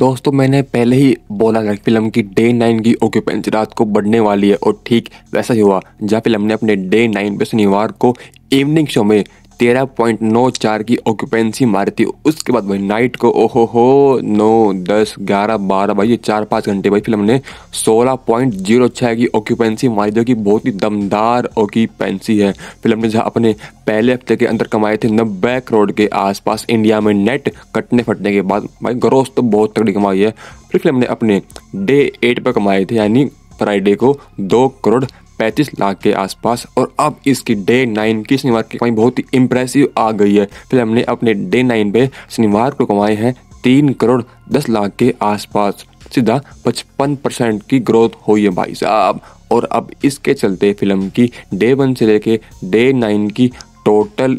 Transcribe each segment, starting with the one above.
दोस्तों मैंने पहले ही बोला था फिल्म की डे नाइन की ऑक्यूपेंसी रात को बढ़ने वाली है और ठीक वैसा ही हुआ जहाँ फिल्म ने अपने डे नाइन पे शनिवार को इवनिंग शो में तेरह पॉइंट नौ चार की ऑक्यूपेंसी मारती उसके बाद भाई नाइट को ओहो हो नौ दस ग्यारह बारह भाई ये चार पाँच घंटे भाई फिल्म ने सोलह पॉइंट जीरो छः की ऑक्यूपेंसी मारी जो कि बहुत ही दमदार ऑक्यूपेंसी है फिल्म ने जहाँ अपने पहले हफ्ते के अंदर कमाए थे नब्बे करोड़ के आसपास इंडिया में नेट कटने फटने के बाद भाई ग्रोस तो बहुत तगड़ी कमाई है फिर फिल्म ने अपने डे एट पर कमाए थे यानी फ्राइडे को दो करोड़ पैंतीस लाख के आसपास और अब इसकी डे नाइन की शनिवार की कमाई बहुत ही इम्प्रेसिव आ गई है फिल्म ने अपने डे नाइन पे शनिवार को कमाए हैं तीन करोड़ दस लाख के आसपास सीधा पचपन परसेंट की ग्रोथ हुई है भाई साहब और अब इसके चलते फिल्म की डे वन से लेके डे नाइन की टोटल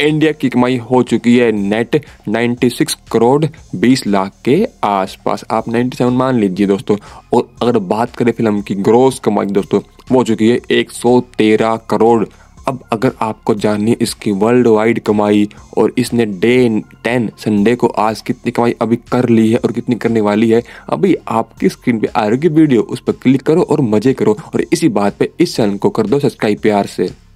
इंडिया की कमाई हो चुकी है नेट 96 करोड़ 20 लाख के आसपास आप 97 मान लीजिए दोस्तों और अगर बात करें फिल्म की ग्रोस कमाई दोस्तों वो हो चुकी है 113 करोड़ अब अगर आपको जाननी है इसकी वर्ल्ड वाइड कमाई और इसने डे टेन संडे को आज कितनी कमाई अभी कर ली है और कितनी करने वाली है अभी आपकी स्क्रीन पे आ रही वीडियो उस पर क्लिक करो और मजे करो और इसी बात पे इस चैनल को कर दो सब्सक्राइब प्यार से